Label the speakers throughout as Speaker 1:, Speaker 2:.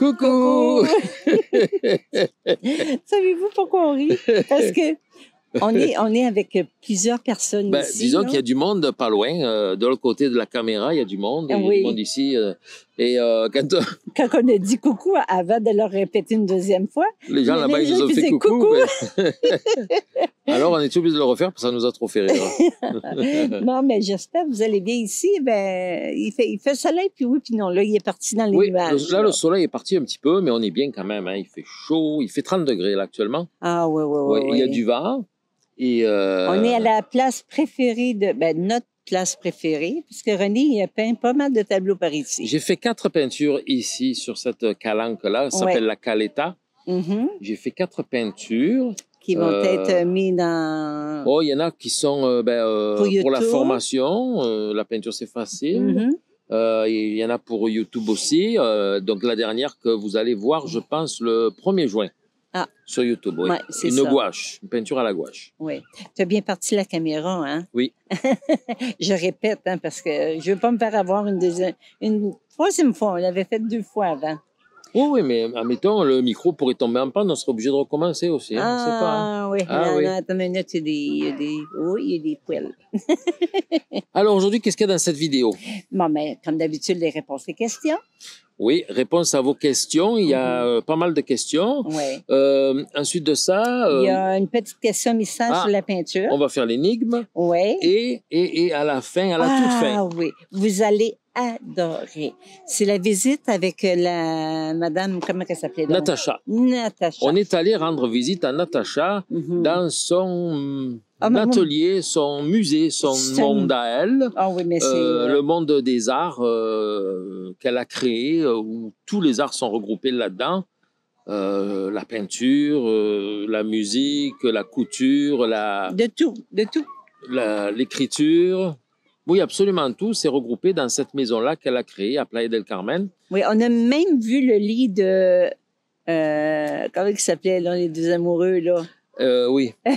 Speaker 1: Coucou, Savez-vous pourquoi on rit? Parce que on est, on est avec plusieurs personnes ben, ici. Disons qu'il y a
Speaker 2: du monde pas loin. Euh, de l'autre côté de la caméra, il y a du monde. Ah du monde ici. Euh, et euh, quand,
Speaker 1: on a dit coucou avant de le répéter une deuxième fois, les gens là-bas, ils ont fait coucou.
Speaker 2: Alors, on est obligé de le refaire parce que ça nous a trop fait rire. non,
Speaker 1: mais j'espère que vous allez bien ici. Ben, il, fait, il fait soleil, puis oui, puis non. Là, il est parti dans les nuages. Là,
Speaker 2: le soleil est parti un petit peu, mais on est bien quand même. Hein. Il fait chaud. Il fait 30 degrés là actuellement. Ah, oui, oui, oui. Ouais, Il y a du vent. Et euh, On est à
Speaker 1: la place préférée de ben, notre place préférée, puisque René il a peint pas mal de tableaux par ici. J'ai
Speaker 2: fait quatre peintures ici sur cette calanque-là. Ça s'appelle la Caleta. Mm-hmm. J'ai fait quatre peintures qui vont euh, être
Speaker 1: mises dans.
Speaker 2: Oh, il y en a qui sont euh, ben, euh, pour, la formation. la peinture, c'est facile. Mm-hmm. Il y en a pour YouTube aussi. donc, la dernière que vous allez voir, je pense, le 1er juin. Ah. Sur YouTube, oui. une gouache, une peinture à la gouache.
Speaker 1: Oui. Tu as bien parti la caméra, hein? Oui. je répète, hein, parce que je ne veux pas me faire avoir une deuxième. Une troisième fois, on l'avait faite deux fois avant.
Speaker 2: Oui, oui, mais admettons, le micro pourrait tomber en panne, on serait obligé de recommencer aussi. Hein? hein. Ah, oui. Ah, oui. Non, attends
Speaker 1: une minute, il y a des, des... Oui, oh, il y a des poils.
Speaker 2: Alors aujourd'hui, qu'est-ce qu'il y a dans cette vidéo?
Speaker 1: Bon, mais ben, comme d'habitude, les réponses aux questions.
Speaker 2: Oui, réponse à vos questions. Il y a mhm. euh, pas mal de questions. Euh, ensuite de ça. Euh, Il y a
Speaker 1: une petite question ah, sur la peinture. On
Speaker 2: va faire l'énigme. Oui. Et, et, et, à la fin, à la toute ah, fin. Ah oui,
Speaker 1: vous allez adorer. C'est la visite avec la madame, comment elle s'appelait? Natacha.
Speaker 2: Natacha. On est allé rendre visite à Natacha mhm. dans son un ah, atelier, son musée, son monde à elle, ah euh, euh, le monde des arts euh, qu'elle a créé, où tous les arts sont regroupés là-dedans. la peinture, la musique, la couture, la... De tout, de tout. L'écriture. Oui, absolument tout s'est regroupé dans cette maison-là qu'elle a créée à Playa del Carmen.
Speaker 1: Oui, on a même vu le lit de... comment il s'appelait, les deux amoureux, là?
Speaker 2: oui.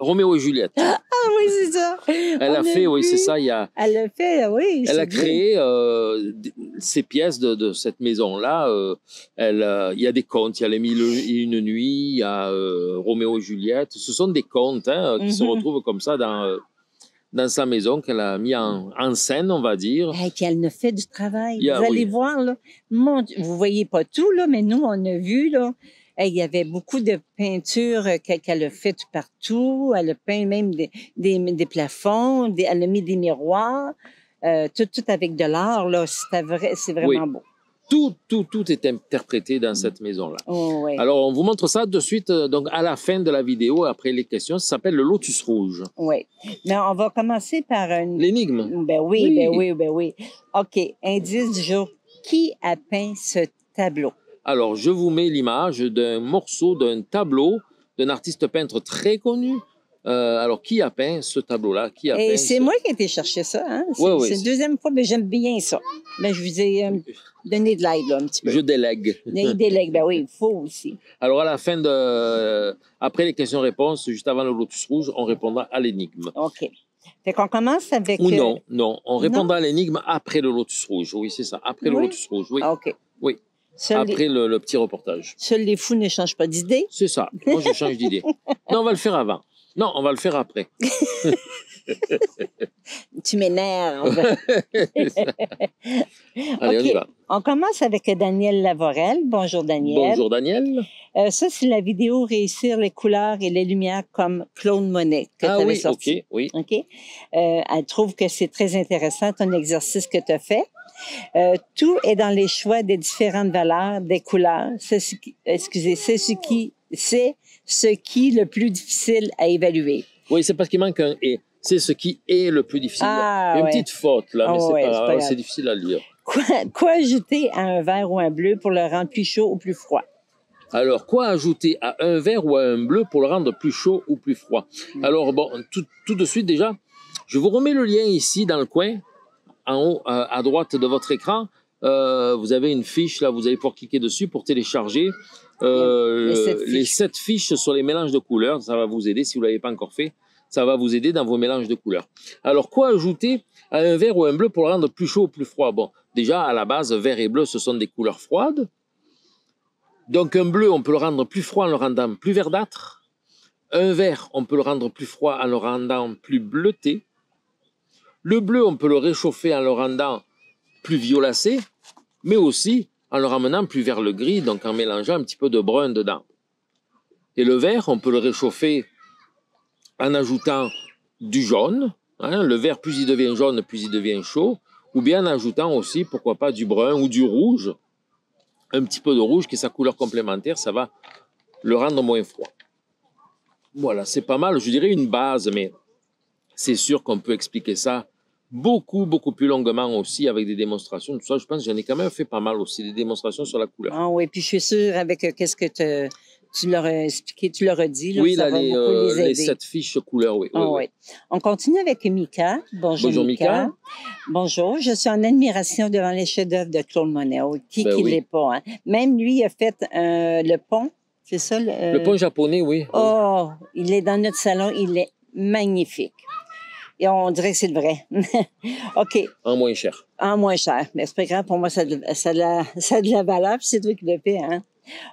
Speaker 2: Roméo et Juliette.
Speaker 1: Ah, ah oui, c'est ça. Elle a fait, oui, c'est ça. Il a... Elle a fait, oui. Elle a créé
Speaker 2: euh, ces pièces de, cette maison-là. Euh, elle, euh, il y a des contes. Il y a Les Mille Une Nuits, il y a Roméo et Juliette. Ce sont des contes hein, qui se mm-hmm. retrouvent comme ça dans dans sa maison qu'elle a mis en, scène, on va dire.
Speaker 1: Et qu'elle ne fait du travail. vous allez voir, là. Mon, vous voyez pas tout, là, mais nous, on a vu, là, il y avait beaucoup de peintures euh, qu'elle a faites partout. Elle a peint même des, plafonds, des, elle a mis des miroirs, euh, tout, tout, avec de l'art. c'est vraiment beau.
Speaker 2: Tout, tout, tout est interprété dans cette mm. maison-là.
Speaker 1: Oh, Alors,
Speaker 2: on vous montre ça de suite, euh, donc à la fin de la vidéo, après les questions. Ça s'appelle le Lotus Rouge.
Speaker 1: Oui. Mais on va commencer par une. L'énigme. Ben oui, oui, ben oui, ben oui. OK. Indice du jour. Qui a peint ce
Speaker 2: tableau? Alors, je vous mets l'image d'un morceau, d'un tableau d'un artiste peintre très connu. Euh, alors, qui a peint ce tableau-là? Qui a Et c'est
Speaker 1: moi qui ai été chercher ça. Hein. C'est la deuxième fois, mais j'aime bien ça. Mais ben, je vous ai euh, donné de l'aide, là, un petit peu. Je
Speaker 2: délègue. Il
Speaker 1: délègue, ben oui, il faut aussi.
Speaker 2: Alors, à la fin de... Euh, après les questions-réponses, juste avant le lotus rouge, on répondra à l'énigme. OK.
Speaker 1: Fait qu'on commence avec... Ou non,
Speaker 2: non. On répondra à l'énigme après le lotus rouge. Oui, c'est ça. Après le lotus rouge, oui. Ah, OK. Oui après le, petit reportage. Seuls les fous n'échangent pas d'idées. C'est ça. Moi, je change d'idée. non, on va le faire avant. Non, on va le faire après. tu m'énerves. Allez, on y va.
Speaker 1: On commence avec Daniel Lavorel. Bonjour, Daniel. Bonjour, Daniel. Euh, ça, c'est la vidéo Réussir les couleurs et les lumières comme Claude Monet que ah, tu avais oui, OK, oui. OK. Euh, elle trouve que c'est très intéressant ton exercice que tu as fait. Euh, tout est dans les choix des différentes valeurs, des couleurs. C'est ce qui, excusez, c'est ce qui, c'est ce qui le plus
Speaker 2: difficile à évaluer. Oui, c'est parce qu'il manque un et. C'est ce qui est le plus difficile. Ah, Une petite faute là, mais ah, c'est, c'est difficile à lire.
Speaker 1: Quoi, ajouter à un vert ou un bleu pour le rendre plus chaud ou plus froid?
Speaker 2: Alors, quoi ajouter à un vert ou à un bleu pour le rendre plus chaud ou plus froid hmm. Alors, bon, tout, tout, de suite déjà, je vous remets le lien ici dans le coin en haut euh, à droite de votre écran, euh, vous avez une fiche, là, vous allez pouvoir cliquer dessus pour télécharger euh, les, sept fiches sur les mélanges de couleurs. Ça va vous aider si vous ne l'avez pas encore fait. Ça va vous aider dans vos mélanges de couleurs. Alors, quoi ajouter à un vert ou un bleu pour le rendre plus chaud ou plus froid Bon, déjà, à la base, vert et bleu, ce sont des couleurs froides. Donc, un bleu, on peut le rendre plus froid en le rendant plus verdâtre. Un vert, on peut le rendre plus froid en le rendant plus bleuté. Le bleu, on peut le réchauffer en le rendant plus violacé, mais aussi en le ramenant plus vers le gris, donc en mélangeant un petit peu de brun dedans. Et le vert, on peut le réchauffer en ajoutant du jaune. Hein, le vert, plus il devient jaune, plus il devient chaud. Ou bien en ajoutant aussi, pourquoi pas, du brun ou du rouge. Un petit peu de rouge qui est sa couleur complémentaire, ça va le rendre moins froid. Voilà, c'est pas mal. Je dirais une base, mais c'est sûr qu'on peut expliquer ça beaucoup, beaucoup plus longuement aussi avec des démonstrations. Tout ça, je pense j'en ai quand même fait pas mal aussi, des démonstrations sur la couleur.
Speaker 1: Ah oui, puis je suis sûre avec euh, qu'est-ce que tu leur as expliqué, tu leur as dit. oui, ça va les, euh, les, sept
Speaker 2: fiches couleur, oui. Ah
Speaker 1: On continue avec Mika. Bonjour, Mika. Bonjour, je suis en admiration devant les chefs-d'œuvre de Claude Monet. Qui ben, l'est pas. Hein? Même lui a fait euh, le pont. C'est ça? Le... le pont
Speaker 2: japonais, oui. Oh,
Speaker 1: il est dans notre salon, il est magnifique et on dirait que c'est le vrai. OK.
Speaker 2: En moins cher.
Speaker 1: En moins cher. Mais c'est pas grave, pour moi, ça a de, la, valeur, c'est toi qui le hein.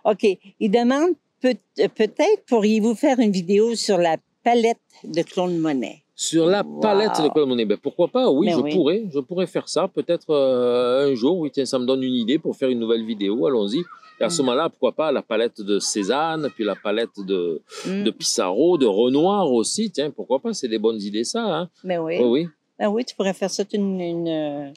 Speaker 1: OK. Il demande peut-être pourriez-vous faire une vidéo sur la palette de de Monet.
Speaker 2: Sur la palette de Claude Monet. Ben, pourquoi pas? Oui, ben je pourrais. Je pourrais faire ça peut-être euh, un jour. Oui, tiens, ça me donne une idée pour faire une nouvelle vidéo. Allons-y à ce mm. moment-là, pourquoi pas la palette de Cézanne, puis la palette de, mm. de Pissarro, de Renoir aussi. Tiens, pourquoi pas C'est des bonnes idées, ça.
Speaker 1: Mais hein. ben oui. oui,
Speaker 2: ben oui, tu pourrais faire
Speaker 1: ça une. une... Euh,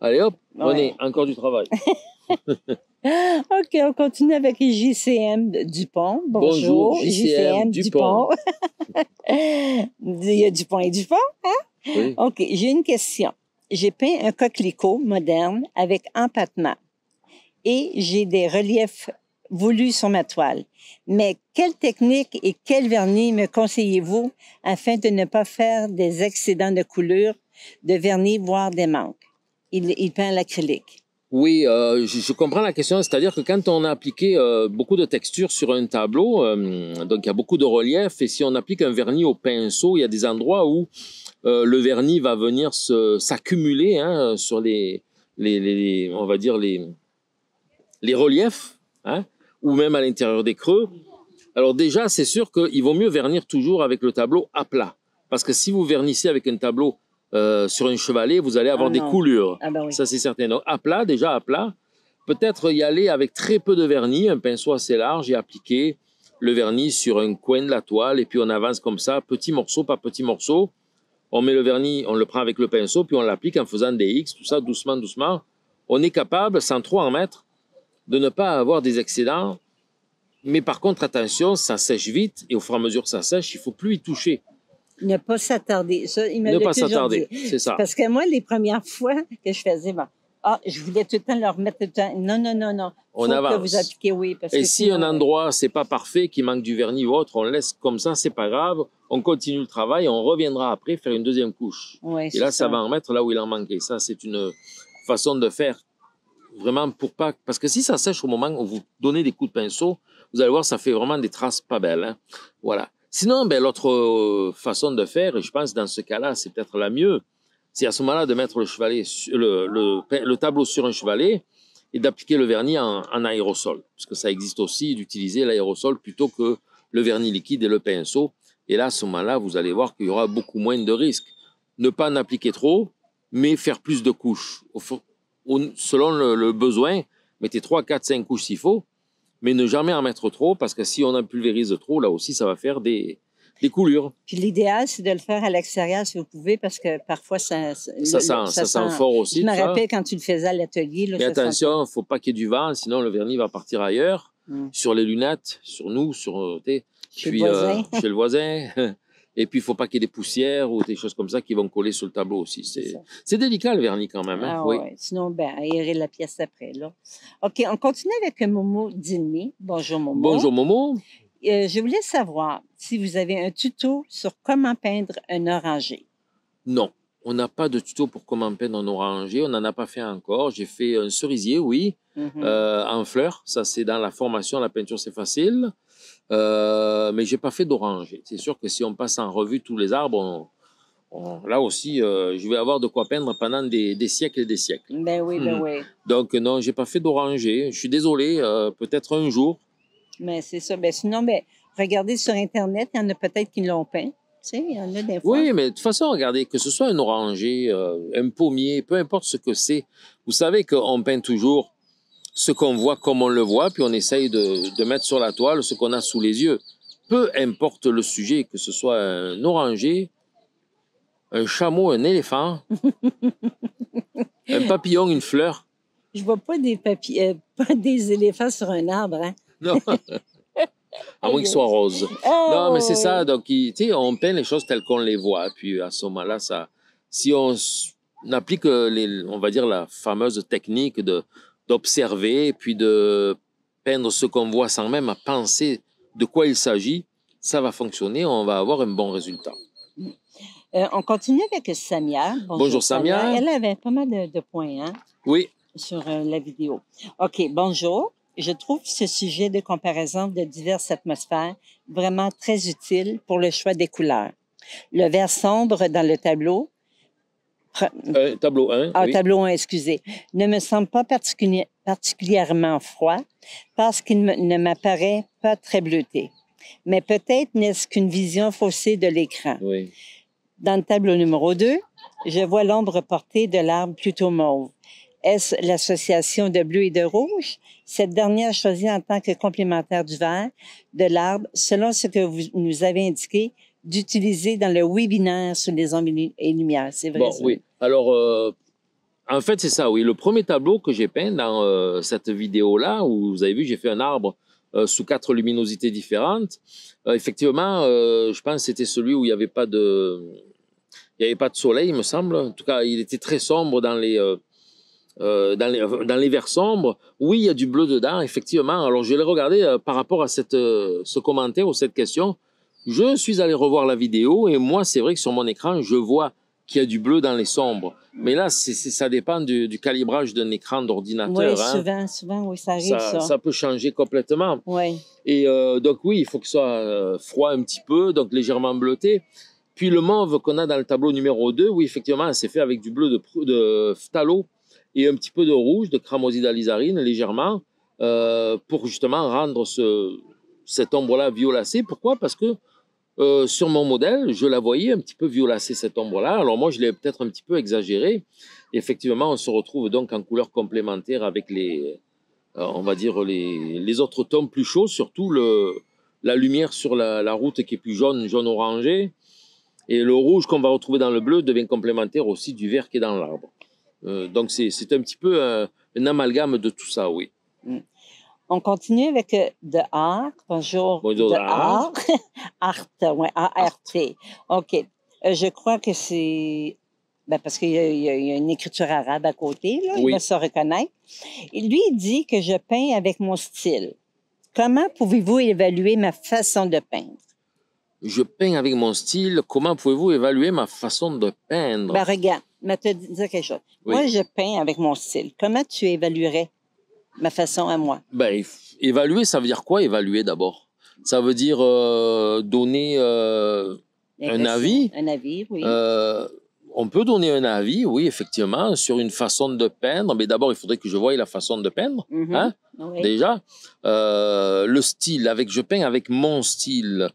Speaker 2: Allez hop, ouais. encore du travail.
Speaker 1: OK, on continue avec JCM Dupont. Bonjour, JCM, Dupont. Il y a Dupont et Dupont, hein? OK, j'ai une question. J'ai peint un coquelicot moderne avec empattement et j'ai des reliefs voulus sur ma toile. Mais quelle technique et quel vernis me conseillez-vous afin de ne pas faire des excédents de couleur, de vernis, voire des manques? Il, peint l'acrylique.
Speaker 2: Oui, euh, je, comprends la question. C'est-à-dire que quand on a appliqué euh, beaucoup de textures sur un tableau, euh, donc il y a beaucoup de reliefs, et si on applique un vernis au pinceau, il y a des endroits où le vernis va venir s'accumuler hein, sur les, on va dire les, les reliefs, hein, ou même à l'intérieur des creux. Alors déjà, c'est sûr qu'il vaut mieux vernir toujours avec le tableau à plat. Parce que si vous vernissez avec un tableau euh, sur un chevalet, vous allez avoir ah des coulures. Ah bah ça, c'est certain. Donc, à plat, déjà à plat. Peut-être y aller avec très peu de vernis, un pinceau assez large et appliquer le vernis sur un coin de la toile. Et puis, on avance comme ça, petit morceau par petit morceau. On met le vernis, on le prend avec le pinceau, puis on l'applique en faisant des X, tout ça, doucement, doucement. On est capable, sans trop en mettre, de ne pas avoir des excédents. Mais par contre, attention, ça sèche vite et au fur et à mesure que ça sèche, il faut plus y toucher.
Speaker 1: Ne pas s'attarder. Ça, ne pas s'attarder, c'est ça. Parce que moi, les premières fois que je faisais, ah, je voulais tout le temps leur mettre tout le temps. Non, non, non, non.
Speaker 2: on avance. vous appliquez, oui. et si un endroit, c'est pas parfait, qu'il manque du vernis ou autre, on laisse comme ça, c'est pas grave. On continue le travail et on reviendra après faire une deuxième couche. et là, ça. va en remettre là où il en manquait. Ça, c'est une façon de faire vraiment pour pas. Parce que si ça sèche au moment où vous donnez des coups de pinceau, vous allez voir, ça fait vraiment des traces pas belles. Hein. Voilà. Sinon, ben, l'autre euh, façon de faire, et je pense dans ce cas-là, c'est peut-être la mieux, c'est à ce moment-là de mettre le, chevalet, tableau sur un chevalet et d'appliquer le vernis en, en, aérosol. Parce que ça existe aussi d'utiliser l'aérosol plutôt que le vernis liquide et le pinceau. Et là, à ce moment-là, vous allez voir qu'il y aura beaucoup moins de risques. Ne pas en appliquer trop, mais faire plus de couches. au selon le, besoin, mettez 3, 4, 5 couches s'il faut, mais ne jamais en mettre trop, parce que si on en pulvérise trop, là aussi, ça va faire des, coulures.
Speaker 1: Puis l'idéal, c'est de le faire à l'extérieur si vous pouvez, parce que parfois, ça, ça, sent, ça, sent, fort aussi. Je me rappelle quand tu le faisais à l'atelier. Mais attention,
Speaker 2: il ne faut pas qu'il y ait du vent, sinon le vernis va partir ailleurs, hum. sur les lunettes, sur nous, sur, euh, puis, euh, chez le voisin. Et puis, il ne faut pas qu'il y ait des poussières ou des choses comme ça qui vont coller sur le tableau aussi. C'est délicat, le vernis, quand même. Hein. Ah, ouais.
Speaker 1: Sinon, ben, aérer la pièce après. Là. OK, on continue avec Momo Dilmi. Bonjour, Momo. Bonjour, Momo. Euh, je voulais savoir si vous avez un tuto sur comment peindre un oranger.
Speaker 2: Non. On n'a pas de tuto pour comment peindre en oranger, on n'en a pas fait encore. J'ai fait un cerisier, oui, mhm. euh, en fleurs. Ça, c'est dans la formation, la peinture, c'est facile. Euh, mais j'ai pas fait d'oranger. C'est sûr que si on passe en revue tous les arbres, là aussi, euh, je vais avoir de quoi peindre pendant des, siècles et des siècles.
Speaker 1: Ben oui, ben hmm. oui.
Speaker 2: Donc non, j'ai pas fait d'oranger. Je suis désolé. Euh, peut-être un jour.
Speaker 1: Mais c'est ça. Ben, sinon, ben, regardez sur internet, il y en a peut-être qui l'ont peint. Oui, mais
Speaker 2: de toute façon, regardez, que ce soit un oranger, euh, un pommier, peu importe ce que c'est, vous savez qu'on peint toujours ce qu'on voit comme on le voit, puis on essaye de, mettre sur la toile ce qu'on a sous les yeux. Peu importe le sujet, que ce soit un oranger, un chameau, un éléphant, un papillon, une fleur.
Speaker 1: Je vois pas des, euh, pas des éléphants sur un arbre. Hein. Non. à moins qu'il soit
Speaker 2: rose. Ah, non, mais c'est ça. Donc, tu sais, on peint les choses telles qu'on les voit. Puis à ce moment-là, ça, si on, n'applique, applique, euh, on va dire, la fameuse technique de d'observer, puis de peindre ce qu'on voit sans même penser de quoi il s'agit, ça va fonctionner, on va avoir un bon résultat.
Speaker 1: Euh, on continue avec Samia. Bonjour, Samia. Elle avait pas mal de, points hein, oui. sur euh, la vidéo. OK, bonjour. Je trouve ce sujet de comparaison de diverses atmosphères vraiment très utile pour le choix des couleurs. Le vert sombre dans le tableau
Speaker 2: euh, tableau 1. Ah, tableau
Speaker 1: excusez. Ne me semble pas particulièrement froid parce qu'il ne m'apparaît pas très bleuté. Mais peut-être n'est-ce qu'une vision faussée de l'écran. Dans le tableau numéro 2, je vois l'ombre portée de l'arbre plutôt mauve est l'association de bleu et de rouge. Cette dernière choisie en tant que complémentaire du vert de l'arbre, selon ce que vous nous avez indiqué, d'utiliser dans le webinaire sur les ombres et lumières. C'est vrai. Bon, oui.
Speaker 2: Alors, euh, en fait, c'est ça, oui. Le premier tableau que j'ai peint dans euh, cette vidéo-là, où vous avez vu, j'ai fait un arbre euh, sous quatre luminosités différentes. effectivement, je pense que c'était celui où il n'y avait pas de, il n'y avait pas de soleil, il me semble. En tout cas, il était très sombre dans les, euh, dans, les, euh, dans, les, verts sombres, oui, il y a du bleu dedans, effectivement. Alors, je l'ai regardé euh, par rapport à cette, ce commentaire ou cette question. Je suis allé revoir la vidéo et moi, c'est vrai que sur mon écran, je vois qu'il y a du bleu dans les sombres. Mais là, ça dépend du, calibrage d'un écran d'ordinateur. Oui, hein.
Speaker 1: souvent, souvent, oui, ça arrive. Ça,
Speaker 2: peut changer complètement. Oui. Et donc, oui, il faut que ça soit froid un petit peu, donc légèrement bleuté. Puis le mauve qu'on a dans le tableau numéro 2, oui, effectivement, c'est fait avec du bleu de, de phtalo et un petit peu de rouge, de d'alizarine, légèrement, euh, pour justement rendre ce, cette ombre-là violacée. Pourquoi Parce que euh, sur mon modèle, je la voyais un petit peu violacée, cette ombre-là. Alors moi, je l'ai peut-être un petit peu exagérée. effectivement, on se retrouve donc en couleur complémentaire avec les, euh, on va dire, les, les, autres tons plus chauds, surtout le, la lumière sur la, la route qui est plus jaune, jaune-orangé. Et le rouge qu'on va retrouver dans le bleu devient complémentaire aussi du vert qui est dans l'arbre. Euh, donc, c'est un petit peu euh, un, amalgame de tout ça, oui. Mm.
Speaker 1: On continue avec euh, de art. Bonjour. Bonjour de art. Art, oui, A-R-T. OK. Je crois que c'est. Ben, parce qu'il y, a une écriture arabe à côté, là. il va se reconnaître. lui, il dit que je peins avec mon style. Comment pouvez-vous évaluer ma façon de peindre?
Speaker 2: Je peins avec mon style. Comment pouvez-vous évaluer ma façon de peindre? Ben, regarde
Speaker 1: mais te dire quelque chose. Moi, je peins avec mon style. Comment tu évaluerais ma façon à moi?
Speaker 2: Ben, évaluer, ça veut dire quoi, évaluer d'abord? Ça veut dire euh, donner euh, un avis.
Speaker 1: Un avis, oui.
Speaker 2: Euh, on peut donner un avis, oui, effectivement, sur une façon de peindre, mais d'abord, il faudrait que je voie la façon de peindre. Mm-hmm. hein? déjà. Euh, le style, avec je peins avec mon style.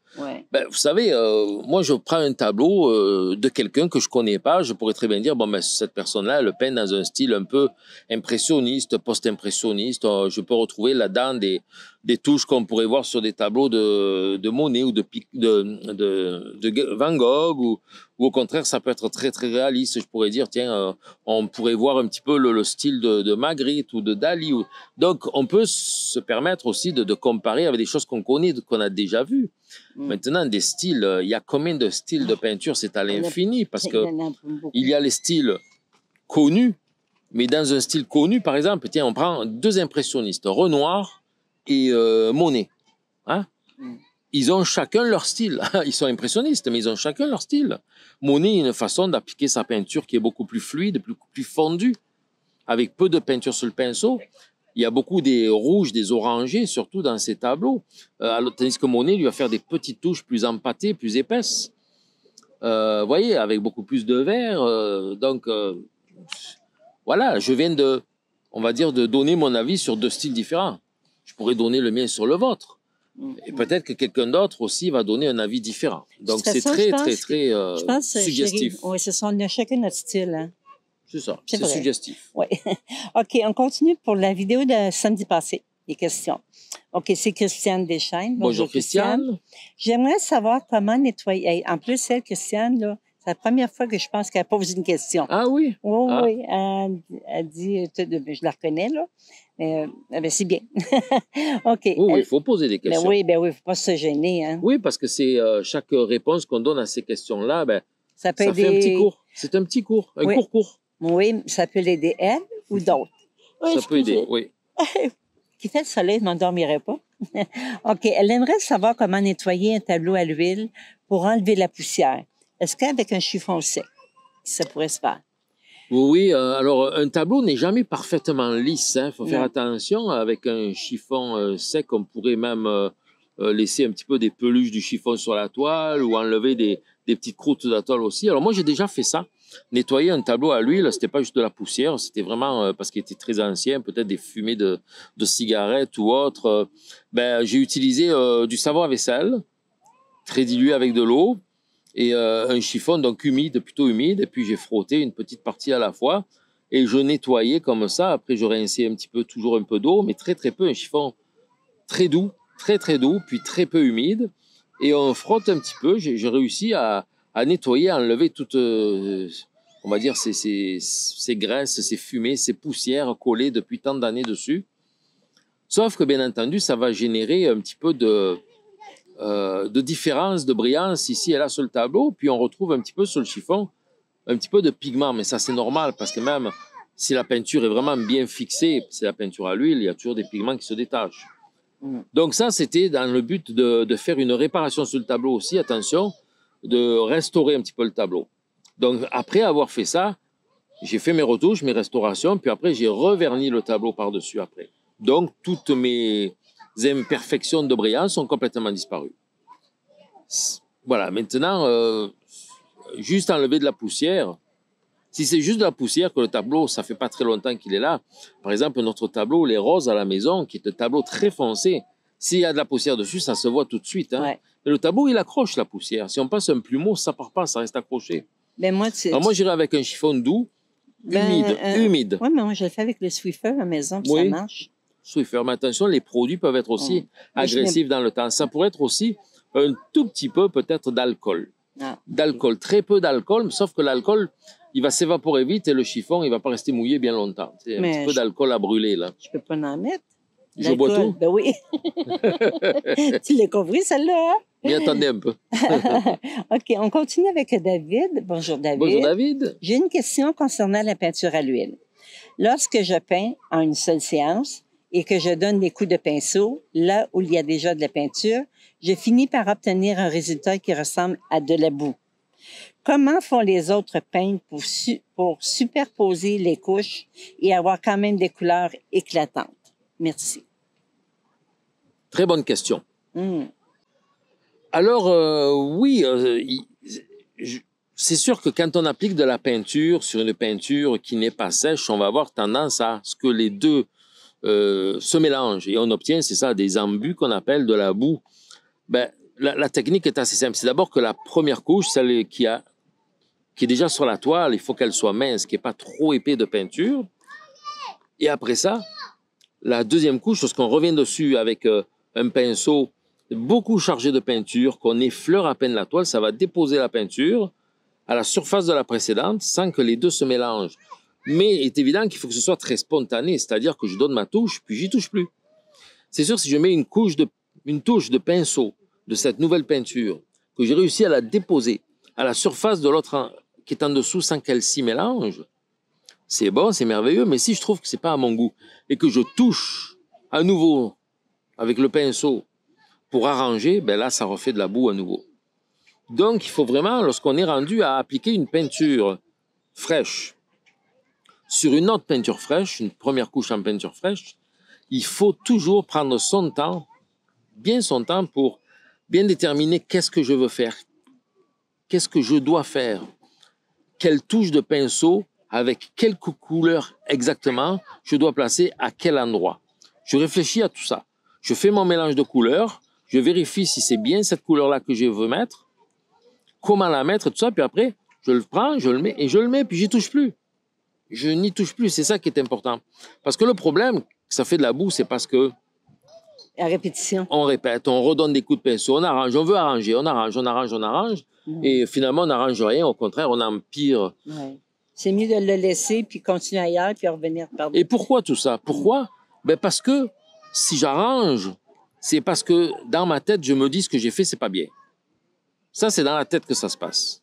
Speaker 2: Ben, vous savez, euh, moi je prends un tableau euh, de quelqu'un que je connais pas, je pourrais très bien dire bon mais ben, cette personne-là elle peint dans un style un peu impressionniste, post-impressionniste. Je peux retrouver là-dedans des des touches qu'on pourrait voir sur des tableaux de, de Monet ou de, de, de, Van Gogh ou, au contraire ça peut être très très réaliste. Je pourrais dire tiens on pourrait voir un petit peu le, style de, Magritte ou de Dali. Donc on peut se permettre aussi de, comparer avec des choses qu'on connaît, qu'on a déjà vues. Mm. Maintenant, des styles, euh, il y a combien de styles de peinture C'est à l'infini parce que il y a les styles connus, mais dans un style connu, par exemple, tiens, on prend deux impressionnistes, Renoir et euh, Monet. Hein? Mm. ils ont chacun leur style. Ils sont impressionnistes, mais ils ont chacun leur style. Monet a une façon d'appliquer sa peinture qui est beaucoup plus fluide, plus, plus fondue, avec peu de peinture sur le pinceau. Il y a beaucoup des rouges, des orangés, surtout dans ces tableaux. Euh, tandis que Monet lui va faire des petites touches plus empâtées, plus épaisses. Euh, vous voyez, avec beaucoup plus de vert. Euh, donc, euh, voilà, je viens de, on va dire, de donner mon avis sur deux styles différents. Je pourrais donner le mien sur le vôtre. Et mm. peut-être que quelqu'un d'autre aussi va donner un avis différent. Donc, c'est très, très, très, très, suggestif.
Speaker 1: oui, c'est ça, a chacun notre style. Hein.
Speaker 2: C'est ça. C'est suggestif. Oui.
Speaker 1: OK, on continue pour la vidéo de samedi passé, les questions. OK, c'est Christiane Deschaines. Bonjour, Christiane. J'aimerais savoir comment nettoyer. En plus, celle, Christiane, là, c'est la première fois que je pense qu'elle pose une question. Ah oui? Oui, oui. Ah. Elle, dit, euh, je la reconnais, là. Mais euh, eh ben, c'est bien. OK. Oui, il faut
Speaker 2: poser des ben questions. oui,
Speaker 1: ben oui, il ne faut pas se gêner. Hein.
Speaker 2: Oui, parce que c'est euh, chaque réponse qu'on donne à ces questions-là, ben,
Speaker 1: ça, fait un petit cours. C'est un petit cours, un court cours oui, ça peut l'aider elle ou d'autres.
Speaker 2: ça peut aider, oui.
Speaker 1: Qui fait le soleil, je m'endormirai pas. OK, elle aimerait savoir comment nettoyer un tableau à l'huile pour enlever la poussière. Est-ce qu'avec un chiffon sec, ça pourrait se faire?
Speaker 2: Oui, euh, alors un tableau n'est jamais parfaitement lisse. Il hein. faut faire attention. Avec un chiffon euh, sec, on pourrait même euh, laisser un petit peu des peluches du chiffon sur la toile ou enlever des, des petites croûtes de la toile aussi. Alors moi, j'ai déjà fait ça nettoyer un tableau à l'huile, c'était pas juste de la poussière, c'était vraiment euh, parce qu'il était très ancien, peut-être des fumées de, de cigarettes ou autre. Euh, ben, j'ai utilisé euh, du savon à vaisselle, très dilué avec de l'eau, et un chiffon donc humide, plutôt humide, et puis j'ai frotté une petite partie à la fois, et je nettoyais comme ça. Après, je rinçais un petit peu, toujours un peu d'eau, mais très très peu, un chiffon très doux, très très doux, puis très peu humide, et on frotte un petit peu. J'ai réussi à à nettoyer, à enlever toutes, euh, on va dire, ces, graisses, ces fumées, ces poussières collées depuis tant d'années dessus. Sauf que, bien entendu, ça va générer un petit peu de, euh, de différence, de brillance ici et là sur le tableau. Puis on retrouve un petit peu sur le chiffon un petit peu de pigments. mais ça c'est normal parce que même si la peinture est vraiment bien fixée, c'est la peinture à l'huile, il y a toujours des pigments qui se détachent. Mm. Donc ça, c'était dans le but de, faire une réparation sur le tableau aussi, attention, de restaurer un petit peu le tableau. Donc après avoir fait ça, j'ai fait mes retouches, mes restaurations, puis après j'ai reverni le tableau par-dessus après. Donc toutes mes imperfections de brillance sont complètement disparu Voilà, maintenant, euh, juste enlever de la poussière. Si c'est juste de la poussière que le tableau, ça fait pas très longtemps qu'il est là. Par exemple, notre tableau, les roses à la maison, qui est un tableau très foncé, s'il y a de la poussière dessus, ça se voit tout de suite. Hein. le tabou, il accroche la poussière. Si on passe un plumeau, ça part pas, ça reste accroché.
Speaker 1: Ben moi, moi, j'irai
Speaker 2: avec un chiffon doux, ben, humide, euh, humide. Oui,
Speaker 1: mais moi, je le fais avec le Swiffer à maison, ça marche.
Speaker 2: Swiffer, mais attention, les produits peuvent être aussi agressifs dans le temps. Ça pourrait être aussi un tout petit peu peut-être d'alcool. Ah, d'alcool, très peu d'alcool, sauf que l'alcool, il va s'évaporer vite et le chiffon, il va pas rester mouillé bien longtemps. C'est un petit peu d'alcool à brûler, là. Je
Speaker 1: peux pas en mettre. Je bois ben oui.
Speaker 2: tu
Speaker 1: l'as compris, celle-là? Bien, t'en aimes. un peu. OK, on continue avec David. Bonjour, David. Bonjour, David. J'ai une question concernant la peinture à l'huile. Lorsque je peins en une seule séance et que je donne des coups de pinceau là où il y a déjà de la peinture, je finis par obtenir un résultat qui ressemble à de la boue. Comment font les autres peintres pour superposer les couches et avoir quand même des couleurs éclatantes? Merci.
Speaker 2: Très bonne question. Hmm. Alors, euh, oui, euh, c'est sûr que quand on applique de la peinture sur une peinture qui n'est pas sèche, on va avoir tendance à ce que les deux euh, se mélangent et on obtient, c'est ça, des embus qu'on appelle de la boue. Ben, la, technique est assez simple. C'est d'abord que la première couche, celle qui, a, qui est déjà sur la toile, il faut qu'elle soit mince, qu'elle ait pas trop épais de peinture. Et après ça, la deuxième couche, lorsqu'on revient dessus avec un pinceau beaucoup chargé de peinture, qu'on effleure à peine la toile, ça va déposer la peinture à la surface de la précédente sans que les deux se mélangent. Mais il est évident qu'il faut que ce soit très spontané, c'est-à-dire que je donne ma touche, puis j'y touche plus. C'est sûr, si je mets une, couche de, une touche de pinceau de cette nouvelle peinture, que j'ai réussi à la déposer à la surface de l'autre qui est en dessous sans qu'elle s'y mélange, c'est bon, c'est merveilleux, mais si je trouve que ce n'est pas à mon goût et que je touche à nouveau avec le pinceau pour arranger, ben là, ça refait de la boue à nouveau. Donc, il faut vraiment, lorsqu'on est rendu à appliquer une peinture fraîche sur une autre peinture fraîche, une première couche en peinture fraîche, il faut toujours prendre son temps, bien son temps, pour bien déterminer qu'est-ce que je veux faire, qu'est-ce que je dois faire, quelle touche de pinceau, avec quelle couleur exactement je dois placer à quel endroit. Je réfléchis à tout ça. Je fais mon mélange de couleurs, je vérifie si c'est bien cette couleur-là que je veux mettre, comment la mettre, tout ça, puis après, je le prends, je le mets, et je le mets, puis j'y touche plus. Je n'y touche plus, c'est ça qui est important. Parce que le problème, ça fait de la boue, c'est parce que...
Speaker 1: À répétition.
Speaker 2: On répète, on redonne des coups de pinceau, on arrange, on veut arranger, on arrange, on arrange, on arrange, mm. et finalement, on n'arrange rien, au contraire, on empire.
Speaker 1: C'est mieux de le laisser, puis continuer ailleurs, puis revenir par
Speaker 2: Et pourquoi tout ça Pourquoi ben Parce que si j'arrange, c'est parce que dans ma tête, je me dis ce que j'ai fait, c'est pas bien. Ça, c'est dans la tête que ça se passe.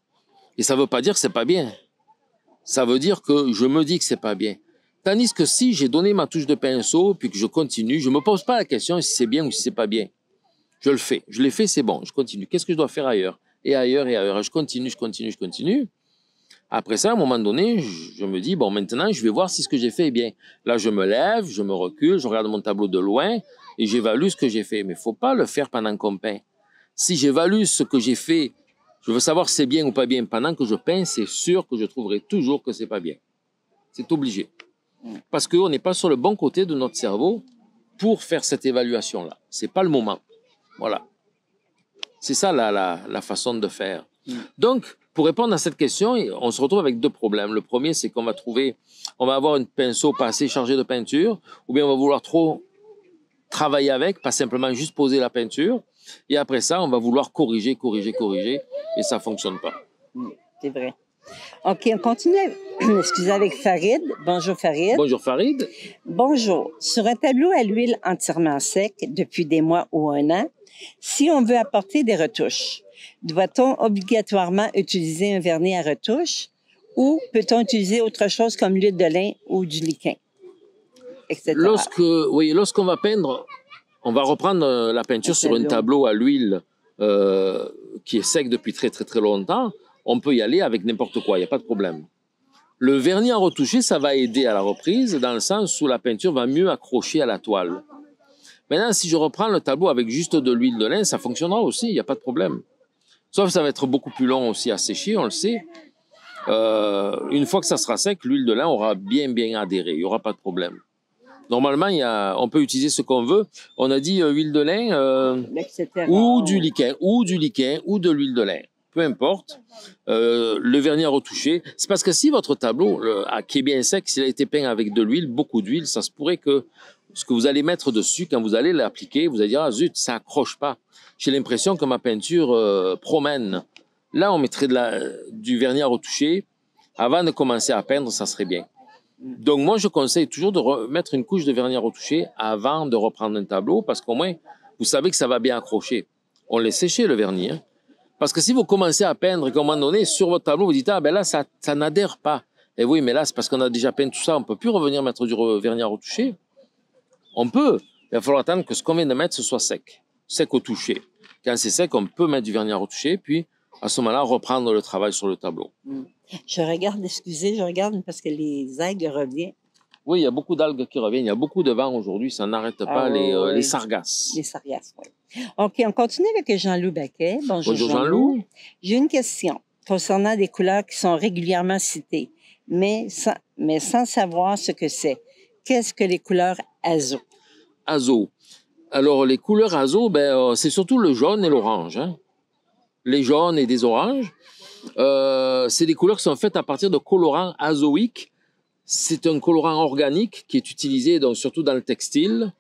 Speaker 2: Et ça ne veut pas dire que c'est pas bien. Ça veut dire que je me dis que c'est pas bien. Tandis que si j'ai donné ma touche de pinceau, puis que je continue, je me pose pas la question si c'est bien ou si c'est pas bien. Je le fais. Je l'ai fait, c'est bon. Je continue. Qu'est-ce que je dois faire ailleurs? Et ailleurs, et ailleurs. Je continue, je continue, je continue. Après ça, à un moment donné, je me dis, bon, maintenant, je vais voir si ce que j'ai fait est bien. Là, je me lève, je me recule, je regarde mon tableau de loin et j'évalue ce que j'ai fait. Mais faut pas le faire pendant qu'on peint. Si j'évalue ce que j'ai fait, je veux savoir si c'est bien ou pas bien. Pendant que je peins, c'est sûr que je trouverai toujours que c'est pas bien. C'est obligé. Mm. Parce qu'on n'est pas sur le bon côté de notre cerveau pour faire cette évaluation-là. C'est pas le moment. Voilà. C'est ça la, la, la, façon de faire. Mm. Donc, pour répondre à cette question, on se retrouve avec deux problèmes. Le premier, c'est qu'on va trouver, on va avoir une pinceau pas assez chargé de peinture, ou bien on va vouloir trop travailler avec, pas simplement juste poser la peinture. Et après ça, on va vouloir corriger, corriger, corriger, et ça ne fonctionne pas.
Speaker 1: Hmm, c'est vrai. OK, on continue, excusez, avec Farid. Bonjour Farid. Bonjour Farid. Bonjour. Sur un tableau à l'huile entièrement sec depuis des mois ou un an, si on veut apporter des retouches, doit-on obligatoirement utiliser un vernis à retouche ou peut-on utiliser autre chose comme l'huile de lin ou du liquin,
Speaker 2: etc. lorsqu'on va peindre, on va reprendre euh, la peinture sur un tableau à l'huile euh, qui est sec depuis très très très longtemps. On peut y aller avec n'importe quoi, il n'y a pas de problème. Le vernis à retoucher, ça va aider à la reprise dans le sens où la peinture va mieux accrocher à la toile. Maintenant, si je reprends le tableau avec juste de l'huile de lin, ça fonctionnera aussi, il n'y a pas de problème. Sauf que ça va être beaucoup plus long aussi à sécher, on le sait. Euh, une fois que ça sera sec, l'huile de lin aura bien, bien adhéré, il n'y aura pas de problème. Normalement, il on peut utiliser ce qu'on veut. On a dit euh, huile de lin euh, ou du liquin, ou du liquin, ou de l'huile de lin. Peu importe, le vernis à retoucher. C'est parce que si votre tableau, le, ah, qui est bien sec, s'il a été peint avec de l'huile, beaucoup d'huile, ça se pourrait que ce que vous allez mettre dessus, quand vous allez l'appliquer, vous allez dire, ah zut, ça accroche pas. J'ai l'impression que ma peinture euh, promène. Là, on mettrait du vernis à retoucher. Avant de commencer à peindre, ça serait bien. Donc moi, je conseille toujours de mettre une couche de vernis à retoucher avant de reprendre un tableau, parce qu'au moins, vous savez que ça va bien accrocher. On laisse sécher le vernis. Hein. Parce que si vous commencez à peindre et qu'à un moment donné, sur votre tableau, vous dites, ah ben là, ça, ça n'adhère pas. Et eh oui, mais là, c'est parce qu'on a déjà peint tout ça, on peut plus revenir mettre du vernis à retoucher. On peut, il va falloir attendre que ce qu'on vient de mettre, ce soit sec, sec au toucher. Quand c'est sec, on peut mettre du vernis à retoucher, puis à ce moment-là, reprendre le travail sur le tableau.
Speaker 1: Mm. Je regarde, excusez, je regarde parce que les algues reviennent.
Speaker 2: Oui, il y a beaucoup d'algues qui reviennent. Il y a beaucoup de vent aujourd'hui. Ça n'arrête pas ah, les, euh, sargasses. Les
Speaker 1: sargasses, oui. OK, on continue avec Jean-Loup Baquet. Bonjour, Jean-Loup. J'ai une question concernant des couleurs qui sont régulièrement citées, mais sans, mais sans savoir ce que c'est. Qu'est-ce que les couleurs azo?
Speaker 2: azo. Alors, les couleurs azo, ben, euh, c'est surtout le jaune et l'orange. Hein. Les jaunes et des oranges. Euh, c'est des couleurs qui sont faites à partir de colorants azoïques. C'est un colorant organique qui est utilisé donc, surtout dans le textile,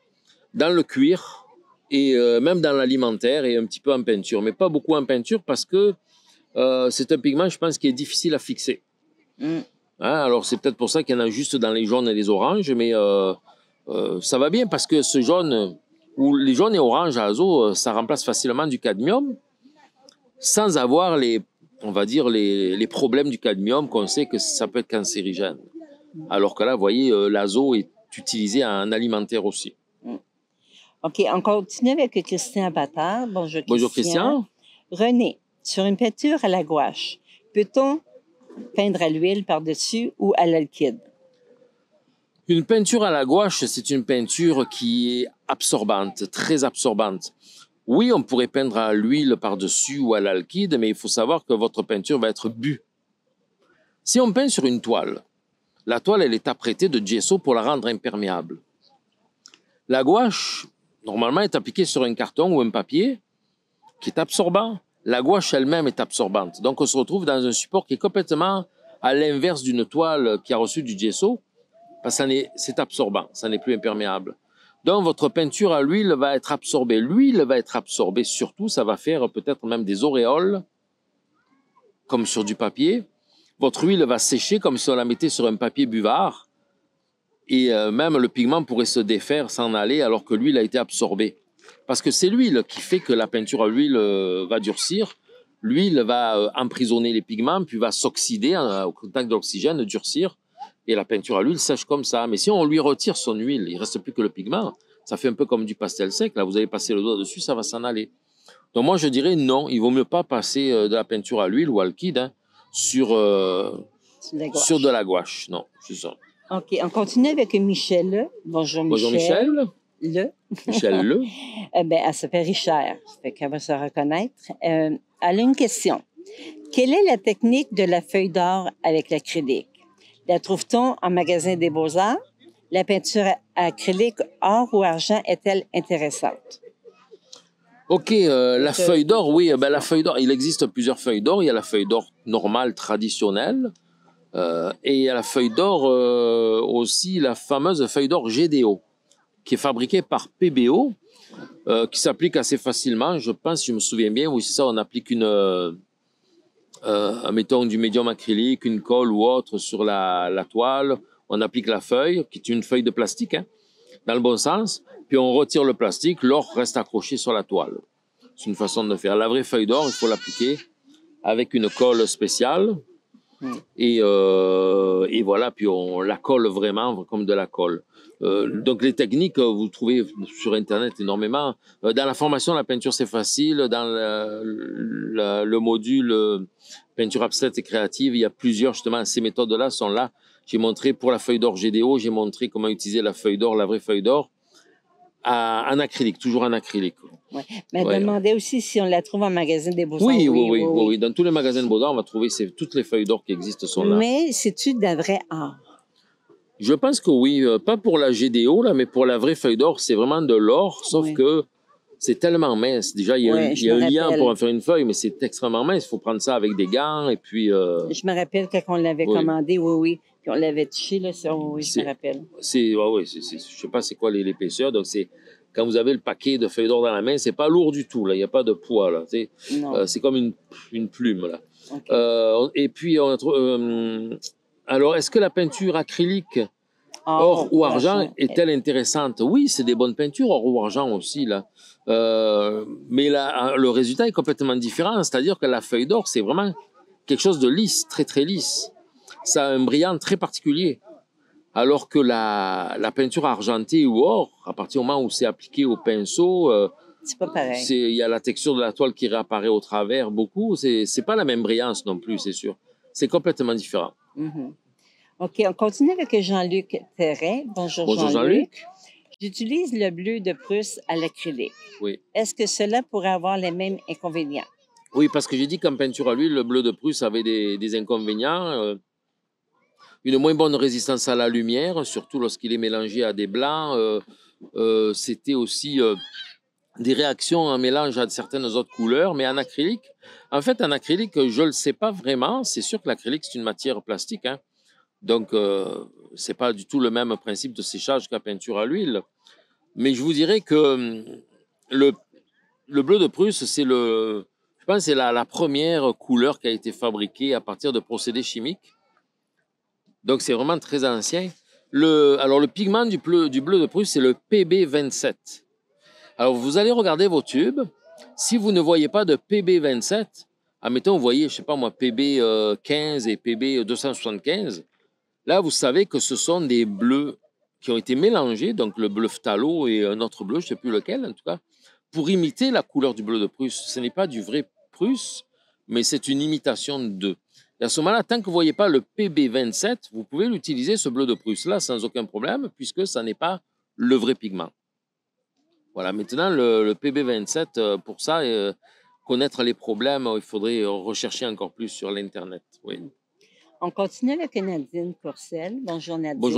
Speaker 2: dans le cuir et euh, même dans l'alimentaire et un petit peu en peinture. Mais pas beaucoup en peinture parce que c'est un pigment, je pense, qui est difficile à fixer. Mm. Hein, alors, c'est peut-être pour ça qu'il y en a juste dans les jaunes et les oranges, mais euh, ça va bien parce que ce jaune, euh, ou les jaunes et oranges à azo, euh, ça remplace facilement du cadmium sans avoir les, on va dire, les, problèmes du cadmium qu'on sait que ça peut être cancérigène. Alors que là, vous voyez, l'azo est utilisé en alimentaire aussi.
Speaker 1: Mm. OK, on continue avec Christian Bata. Bonjour, Christian. Bonjour, Christian. René, sur une peinture à la gouache, peut-on peindre à l'huile par-dessus ou à l'alkyde?
Speaker 2: Une peinture à la gouache, c'est une peinture qui est absorbante, très absorbante. Oui, on pourrait peindre à l'huile par-dessus ou à l'alkyde, mais il faut savoir que votre peinture va être bue. Si on peint sur une toile, la toile, elle est apprêtée de gesso pour la rendre imperméable. La gouache, normalement, est appliquée sur un carton ou un papier qui est absorbant. La gouache elle-même est absorbante. Donc, on se retrouve dans un support qui est complètement à l'inverse d'une toile qui a reçu du gesso, parce que c'est absorbant, ça n'est plus imperméable. Donc votre peinture à l'huile va être absorbée. L'huile va être absorbée surtout, ça va faire peut-être même des auréoles, comme sur du papier. Votre huile va sécher comme si on la mettait sur un papier buvard. Et euh, même le pigment pourrait se défaire, s'en aller, alors que l'huile a été absorbée. Parce que c'est l'huile qui fait que la peinture à l'huile euh, va durcir. L'huile va euh, emprisonner les pigments, puis va s'oxyder au contact de l'oxygène, durcir et la peinture à l'huile sèche comme ça. Mais si on lui retire son huile, il reste plus que le pigment. Ça fait un peu comme du pastel sec. Là, vous allez passer le doigt dessus, ça va s'en aller. Donc moi, je dirais non, il vaut mieux pas passer euh, de la peinture à l'huile ou à hein, sur, euh, sur de la gouache. Non, c'est ça.
Speaker 1: OK, on continue avec Michel. Bonjour, Bonjour Michel. Bonjour Michel. Le. Michel Le. elle eh ben, s'appelle Richard, fait qu'elle va se reconnaître. Euh, elle a une question. Quelle est la technique de la feuille d'or avec l'acrylique? La trouve-t-on en magasin des beaux-arts? La peinture acrylique or ou argent est-elle intéressante?
Speaker 2: OK, euh, la feuille d'or, oui, eh ben, la feuille d'or, il existe plusieurs feuilles d'or. Il y a la feuille d'or normale, traditionnelle, euh, et il y a la feuille d'or euh, aussi, la fameuse feuille d'or GDO, qui est fabriquée par PBO, qui s'applique assez facilement, je pense, je me souviens bien, oui, c'est ça, on applique une, en euh, mettant du médium acrylique, une colle ou autre sur la, toile. On applique la feuille, qui est une feuille de plastique, hein, dans le bon sens, puis on retire le plastique, l'or reste accroché sur la toile. C'est une façon de faire. La vraie feuille d'or, il faut l'appliquer avec une colle spéciale. Et, euh, et voilà, puis on la colle vraiment comme de la colle. Euh, donc les techniques, euh, vous trouvez sur Internet énormément. Euh, dans la formation, la peinture, c'est facile. Dans le module peinture abstraite et créative, il y a plusieurs, justement, ces méthodes-là sont là. J'ai montré pour la feuille d'or GDO, j'ai montré comment utiliser la feuille d'or, la vraie feuille d'or, en acrylique, toujours en acrylique.
Speaker 1: Mais demandez aussi si on la trouve en magasin des beaux-arts. Oui oui oui,
Speaker 2: Dans tous les magasins de beaux-arts, on va trouver toutes les feuilles d'or qui existent sont là.
Speaker 1: Mais c'est-tu d'un vrai art?
Speaker 2: Je pense que oui, euh, pas pour la GDO, là, mais pour la vraie feuille d'or, c'est vraiment de l'or, sauf que c'est tellement mince. Déjà, il y a, un, lien pour en faire une feuille, mais c'est extrêmement mince. Il faut prendre ça avec des gants et puis. Euh, je
Speaker 1: me rappelle quand on l'avait commandé, oui, oui. Puis on l'avait touché, là, ça, je me rappelle.
Speaker 2: C'est, ne je sais pas c'est quoi l'épaisseur. Donc, c'est. Quand vous avez le paquet de feuilles d'or dans la main, c'est pas lourd du tout, là. Il n'y a pas de poids, là. Euh, c'est comme une, plume, là. et puis, on a alors, est-ce que la peinture acrylique ah, or ou argent est-elle intéressante Oui, c'est des bonnes peintures, or ou argent aussi, là. Euh, mais hein, le résultat est complètement différent, c'est-à-dire que la feuille d'or, c'est vraiment quelque chose de lisse, très très lisse. Ça a un brillant très particulier. Alors que la, peinture argentée ou or, à partir du moment où c'est appliqué au pinceau, euh, Il y a la texture de la toile qui réapparaît au travers beaucoup. C'est pas la même brillance non plus, c'est sûr. C'est complètement différent.
Speaker 1: Mhm. OK, on continue avec Jean-Luc Perret. Bonjour, Jean-Luc. J'utilise le bleu de Prusse à l'acrylique. Oui. Est-ce que cela pourrait avoir les mêmes inconvénients?
Speaker 2: Oui, parce que j'ai dit qu'en peinture à l'huile, le bleu de Prusse avait des, inconvénients. Euh, une moins bonne résistance à la lumière, surtout lorsqu'il est mélangé à des blancs. Euh, euh, c'était aussi des réactions en mélange à certaines autres couleurs, mais en acrylique, en fait, en acrylique, je ne le sais pas vraiment. C'est sûr que l'acrylique, c'est une matière plastique. Hein. Donc, euh, ce n'est pas du tout le même principe de séchage qu'à peinture à l'huile. Mais je vous dirais que hum, le, bleu de Prusse, c'est le, je pense, c'est la, première couleur qui a été fabriquée à partir de procédés chimiques. Donc, c'est vraiment très ancien. alors, le pigment du bleu, du bleu de Prusse, c'est le PB27. Alors, vous allez regarder vos tubes. Si vous ne voyez pas de PB27, admettons, vous voyez, je ne sais pas moi, PB15 euh, et PB275, euh, là, vous savez que ce sont des bleus qui ont été mélangés, donc le bleu phtalo et un autre bleu, je ne sais plus lequel en tout cas, pour imiter la couleur du bleu de Prusse. Ce n'est pas du vrai Prusse, mais c'est une imitation de. à ce moment-là, tant que vous ne voyez pas le PB27, vous pouvez l'utiliser, ce bleu de Prusse-là, sans aucun problème, puisque ça n'est pas le vrai pigment. Voilà, maintenant, le, PB27, euh, pour ça, euh, connaître les problèmes, euh, il faudrait rechercher encore plus sur l'Internet. Oui.
Speaker 1: On continue avec Nadine Courcel. Bonjour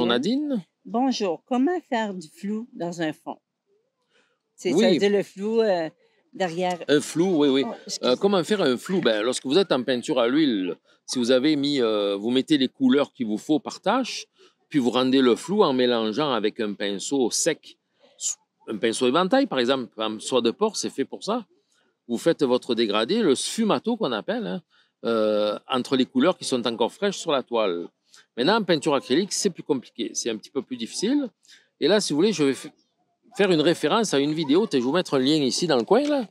Speaker 1: Nadine. Bonjour Comment faire du flou dans un fond? C'est ça dire le flou derrière. Un
Speaker 2: flou, oui, oui. Oh, comment faire un flou? Ben, lorsque vous êtes en peinture à l'huile, si vous avez mis, vous mettez les couleurs qu'il vous faut par tâche, puis vous rendez le flou en mélangeant avec un pinceau sec un pinceau éventail, par exemple, un soie de porc, c'est fait pour ça. Vous faites votre dégradé, le sfumato qu'on appelle, hein, euh, entre les couleurs qui sont encore fraîches sur la toile. Maintenant, en peinture acrylique, c'est plus compliqué, c'est un petit peu plus difficile. Et là, si vous voulez, je vais faire une référence à une vidéo. Je vais vous mettre un lien ici dans le coin. Là.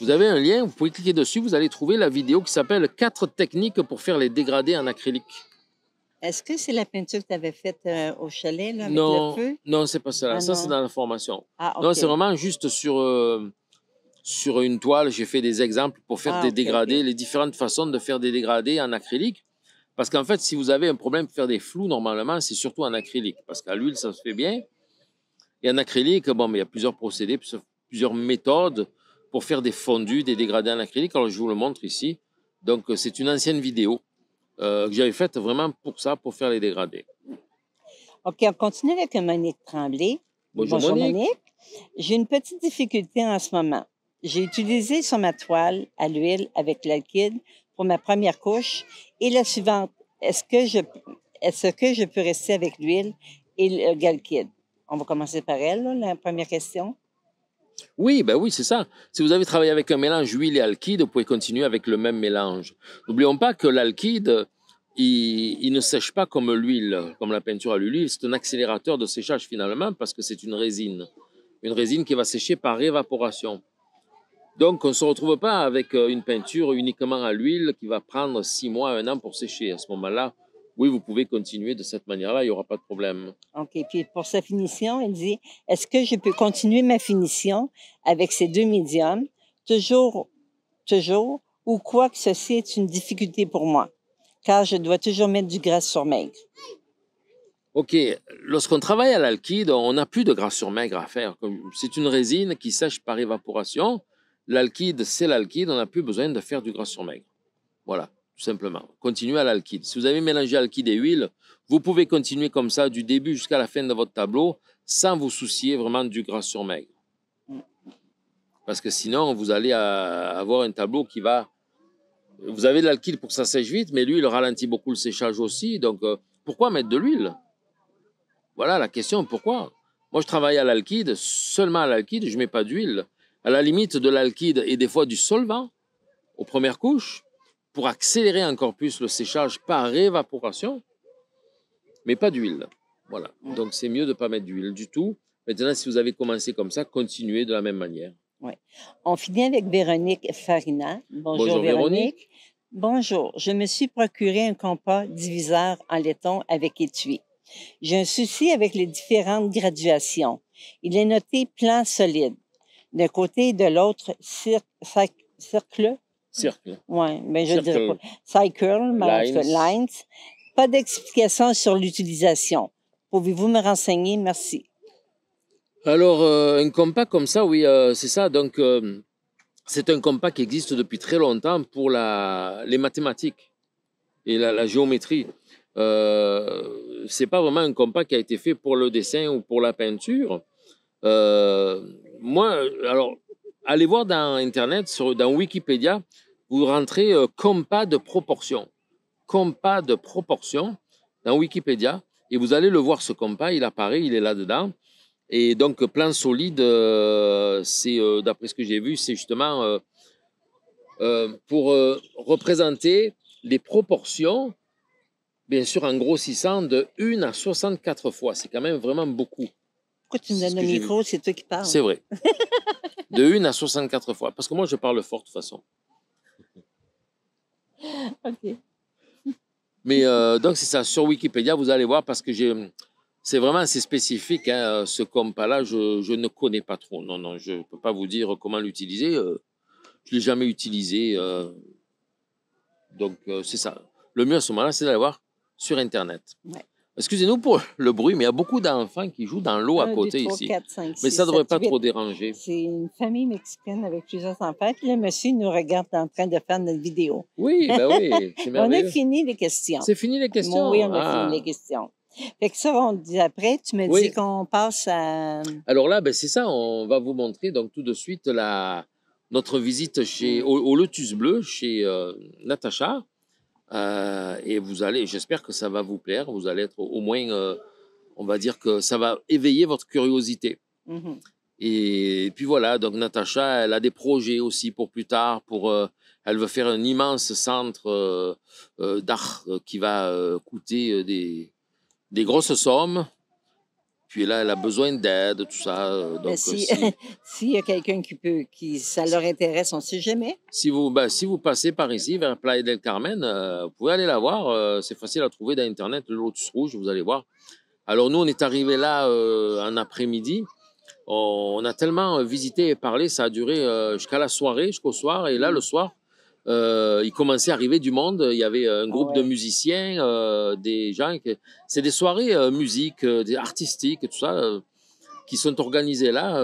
Speaker 2: Vous avez un lien, vous pouvez cliquer dessus, vous allez trouver la vidéo qui s'appelle 4 techniques pour faire les dégradés en acrylique.
Speaker 1: Est-ce que c'est la peinture que tu avais faite euh, au chalet, là, avec non, le feu?
Speaker 2: Non, c'est pas ça. Ah, ça, c'est dans la formation. Ah, non, c'est vraiment juste sur, euh, sur une toile. J'ai fait des exemples pour faire ah, des dégradés, les différentes façons de faire des dégradés en acrylique. Parce qu'en fait, si vous avez un problème pour faire des flous, normalement, c'est surtout en acrylique. Parce qu'à l'huile, ça se fait bien. Et en acrylique, bon, mais il y a plusieurs procédés, plusieurs méthodes pour faire des fondus, des dégradés en acrylique. Alors, je vous le montre ici. Donc, euh, c'est une ancienne vidéo. Euh, que j'avais faite vraiment pour ça, pour faire les dégradés.
Speaker 1: OK, on continue avec Monique Tremblay.
Speaker 2: Bonjour, Monique.
Speaker 1: J'ai une petite difficulté en ce moment. J'ai utilisé sur ma toile à l'huile avec l'alkyde, pour ma première couche et la suivante. Est-ce que je, est-ce que je peux rester avec l'huile et euh, l'alkyde? On va commencer par elle, la première question.
Speaker 2: Oui, ben oui, c'est ça. Si vous avez travaillé avec un mélange huile et alkyde, vous pouvez continuer avec le même mélange. N'oublions pas que l'alkyde, il, il, ne sèche pas comme l'huile, comme la peinture à l'huile. C'est un accélérateur de séchage finalement parce que c'est une résine. Une résine qui va sécher par évaporation. Donc, on ne se retrouve pas avec euh, une peinture uniquement à l'huile qui va prendre six mois, un an pour sécher. À ce moment-là, oui, vous pouvez continuer de cette manière-là, il n'y aura pas de problème.
Speaker 1: OK. Puis pour sa finition, il dit, est-ce que je peux continuer ma finition avec ces deux médiums, toujours, toujours, ou quoi que ce soit, est une difficulté pour moi, car je dois toujours mettre du gras sur maigre?
Speaker 2: OK. Lorsqu'on travaille à l'alkyde, on n'a plus de gras sur maigre à faire. C'est une résine qui sèche par évaporation. L'alkyde, c'est l'alkyde, on n'a plus besoin de faire du gras sur maigre. Voilà simplement. Continuez à l'alkyde. Si vous avez mélangé alkyde et huile, vous pouvez continuer comme ça du début jusqu'à la fin de votre tableau sans vous soucier vraiment du gras sur maigre. Parce que sinon, vous allez avoir un tableau qui va... Vous avez de l'alkyde pour que ça sèche vite, mais l'huile ralentit beaucoup le séchage aussi. Donc, euh, pourquoi mettre de l'huile Voilà la question, pourquoi Moi, je travaille à l'alkyde, seulement à l'alkyde, je ne mets pas d'huile. À la limite de l'alkyde et des fois du solvant, aux premières couches, pour accélérer encore plus le séchage par évaporation, mais pas d'huile. Voilà. Donc c'est mieux de ne pas mettre d'huile du tout. Maintenant, si vous avez commencé comme ça, continuez de la même manière.
Speaker 1: Oui. On finit avec Véronique Farina. Bonjour, Véronique. Bonjour. Je me suis procuré un compas diviseur en laiton avec étui. J'ai un souci avec les différentes graduations. Il est noté plan solide. D'un côté et de l'autre, cercle Circle. Oui, mais ben, je dirais pas. Cycle, lines. Pas d'explication sur l'utilisation. Pouvez-vous me renseigner? Merci.
Speaker 2: Alors, euh, un compas comme ça, oui, euh, c'est ça. Donc, euh, c'est un compas qui existe depuis très longtemps pour la, les mathématiques et la, géométrie. Ce c'est pas vraiment un compas qui a été fait pour le dessin ou pour la peinture. moi, alors, allez voir dans Internet, sur, dans Wikipédia, vous rentrez euh, compas de proportion. Compas de proportion dans Wikipédia. Et vous allez le voir, ce compas, il apparaît, il est là-dedans. Et donc, plan solide, euh, c'est, euh, d'après ce que j'ai vu, c'est justement pour représenter les proportions, bien sûr en grossissant de 1 à 64 fois. C'est quand même vraiment beaucoup.
Speaker 1: Pourquoi tu me donnes le micro C'est toi qui parles. C'est vrai.
Speaker 2: de une à 64 fois. Parce que moi, je parle fort de toute façon. OK. Mais euh, donc, c'est ça. Sur Wikipédia, vous allez voir parce que j'ai. C'est vraiment assez spécifique, hein, euh, ce compas-là, je, ne connais pas trop. Non, non, je ne peux pas vous dire comment l'utiliser. Euh, je ne l'ai jamais utilisé. donc, c'est ça. Le mieux à ce moment-là, c'est d'aller voir sur Internet. Ouais. Excusez-nous pour le bruit, mais il y a beaucoup d'enfants qui jouent dans l'eau à côté ici. mais ça ne devrait pas trop déranger.
Speaker 1: C'est une famille mexicaine avec plusieurs enfants. Puis le monsieur nous regarde en train de faire notre vidéo. Oui, ben oui. on a fini les questions. C'est fini les questions. oui, on a fini ah. les questions. Fait que ça, on dit après, tu me dis qu'on passe à. Euh,
Speaker 2: Alors là, ben c'est ça, on va vous montrer donc tout de suite la... notre visite chez, au, Lotus Bleu, chez euh, Natacha. Euh, et vous allez, j'espère que ça va vous plaire. Vous allez être au moins, euh, on va dire que ça va éveiller votre curiosité. Mhm. Et, puis voilà, donc Natacha, elle a des projets aussi pour plus tard. Pour, euh, elle veut faire un immense centre d'art qui va coûter des grosses sommes. Puis là, elle a besoin d'aide, tout ça. Euh, donc, ben, s'il
Speaker 1: si, y a quelqu'un qui peut, qui ça leur intéresse, on ne sait jamais.
Speaker 2: Si vous, ben, si vous passez par ici, vers Playa del Carmen, euh, vous pouvez aller la voir. Euh, c'est facile à trouver dans Internet, le Lotus Rouge, vous allez voir. Alors nous, on est arrivé là un en après-midi. on, a tellement visité et parlé, ça a duré jusqu'à la soirée, jusqu'au soir. Et là, le soir, euh, il commençait à arriver du monde. Il y avait euh, un ah groupe de musiciens, euh, des gens. C'est des soirées musiques, musique, des artistiques, tout ça, qui sont organisées là.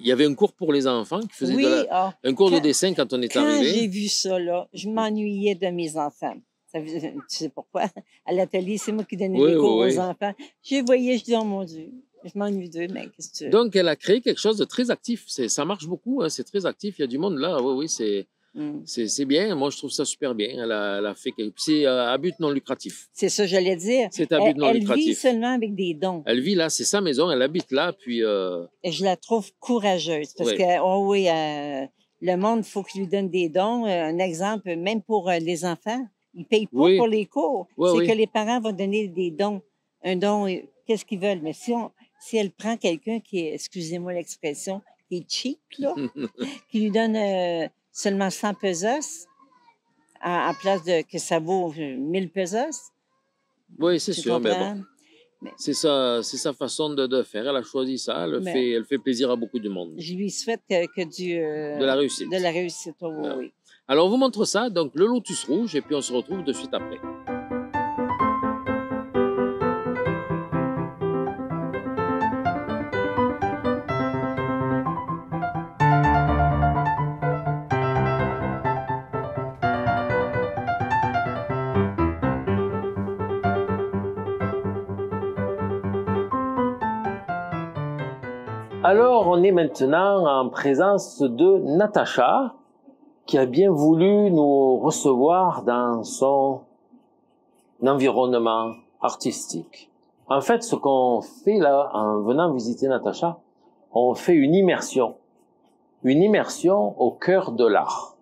Speaker 2: Il y avait un cours pour les enfants qui faisait ah. un cours de dessin quand on est arrivé. J'ai
Speaker 1: vu ça là, je m'ennuyais de mes enfants. tu sais pourquoi? À l'atelier, c'est moi qui donnais les cours aux enfants. Je voyais, je dis, oh mon Dieu, je m'ennuie d'eux, mais qu'est-ce Donc,
Speaker 2: elle a créé quelque chose de très actif. Ça marche beaucoup, hein, c'est très actif. Il y a du monde là. Oui, oui, c'est Mm. C'est bien. Moi, je trouve ça super bien. Elle a, fait. C'est à euh, but non lucratif.
Speaker 1: C'est ça, j'allais dire. C'est à but elle, non lucratif. Elle vit seulement avec des dons.
Speaker 2: Elle vit là, c'est sa maison. Elle habite là, puis. Euh,
Speaker 1: Et je la trouve courageuse parce que oh oui, euh, le monde faut qu'il lui donne des dons. Un exemple, même pour les enfants, ils payent pas pour les cours. c'est que les parents vont donner des dons. Un don, qu'est-ce qu'ils veulent. Mais si on, si elle prend quelqu'un qui est, excusez-moi l'expression, qui est cheap, qui lui donne seulement 100 pesos à, à place de que ça vaut 1000 euh, pesos.
Speaker 2: Oui, c'est sûr, mais C'est sa, façon de, faire. Elle a choisi ça. Elle, fait, elle fait plaisir à beaucoup de monde.
Speaker 1: Je lui souhaite que, Dieu. de la réussite. De la réussite, ah.
Speaker 2: Alors, on vous montre ça. Donc, le lotus rouge, et puis on se retrouve de suite après. maintenant en présence de Natacha, qui a bien voulu nous recevoir dans son environnement artistique. En fait, ce qu'on fait là, en venant visiter Natacha, on fait une immersion. Une immersion au cœur de l'art.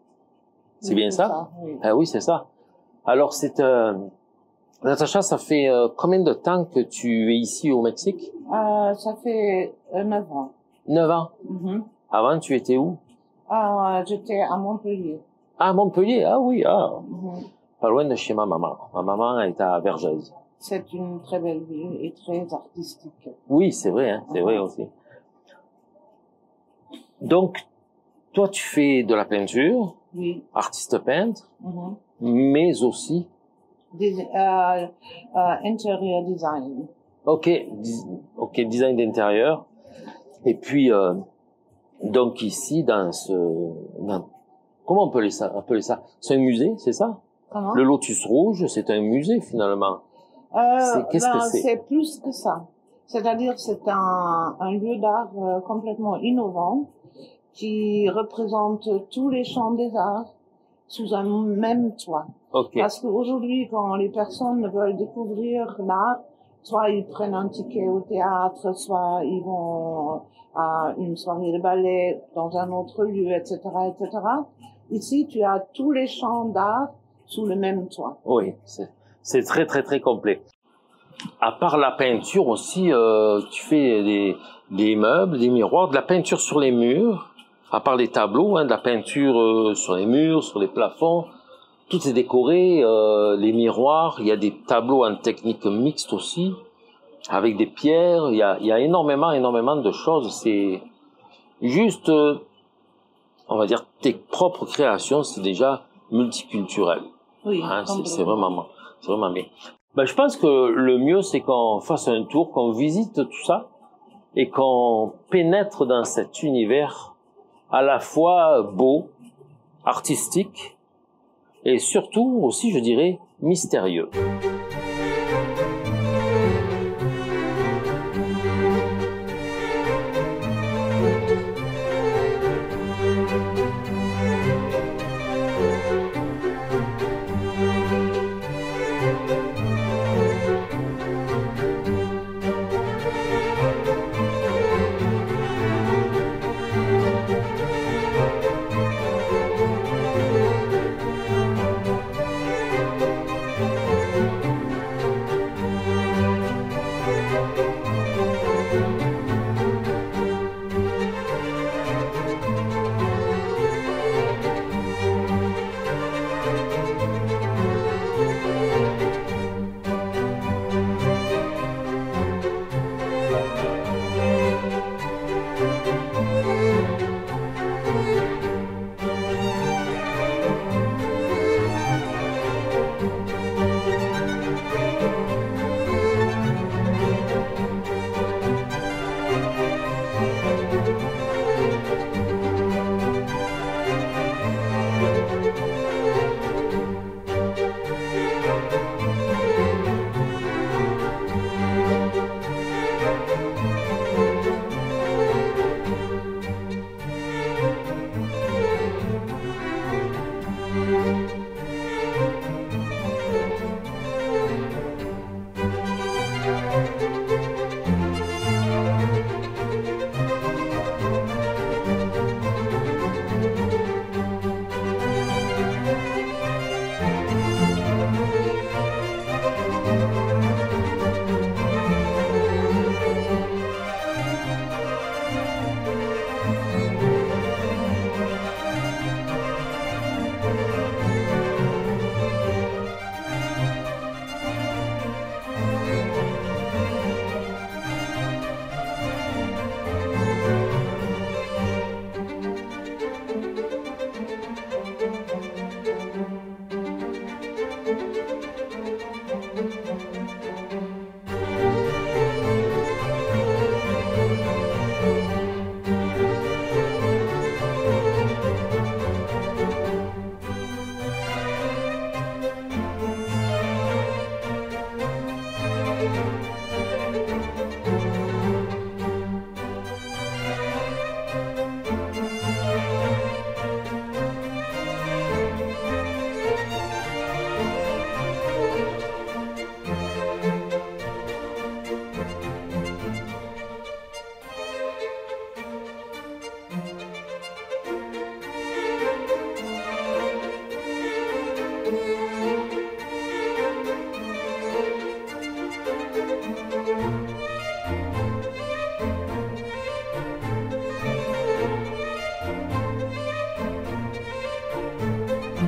Speaker 1: C'est bien ça?
Speaker 2: Ah oui. c'est ça. Alors, c'est... Euh, Natacha, ça fait euh, combien de temps que tu es ici au Mexique
Speaker 1: euh, Ça fait 9 ans.
Speaker 2: 9 ans. Mhm. Avant, tu étais où
Speaker 1: Ah, j'étais à Montpellier.
Speaker 2: À ah, Montpellier, ah oui, ah. Mhm. Pas loin de chez ma maman. Ma maman est à Vergeuse. C'est
Speaker 1: une très belle ville et très artistique.
Speaker 2: Oui, c'est vrai, hein, c'est vrai mhm. aussi. Donc, toi, tu fais de la peinture, oui. artiste peintre, mais aussi
Speaker 1: des, euh, euh, interior design.
Speaker 2: Ok, ok, design d'intérieur. Et puis, euh, donc ici, dans ce... comment on peut appeler ça C'est un musée, c'est ça comment Le lotus rouge, c'est un musée finalement.
Speaker 1: Euh, qu'est-ce que ben, c'est C'est plus que ça. C'est-à-dire c'est un, lieu d'art euh, complètement innovant qui représente tous les champs des arts sous un même toit. Parce qu'aujourd'hui, quand les personnes veulent découvrir l'art, soit ils prennent un ticket au théâtre, soit ils vont euh, à une soirée de ballet dans un autre lieu, etc., etc. Ici, tu as tous les champs d'art sous le même toit.
Speaker 2: Oui, c'est très, très, très complet. À part la peinture aussi, euh, tu fais des, meubles, des miroirs, de la peinture sur les murs, à part les tableaux, hein, de la peinture euh, sur les murs, sur les plafonds, tout est décoré, euh, les miroirs, il y a des tableaux en technique mixte aussi, avec des pierres, il y a, énormément, énormément de choses. C'est juste, euh, on va dire, tes propres créations, c'est déjà multiculturel. Oui, hein, c'est vraiment, vraiment bien. Ben, je pense que le mieux, c'est qu'on fasse un tour, qu'on visite tout ça et qu'on pénètre dans cet univers à la fois beau, artistique, et surtout aussi, je dirais, mystérieux.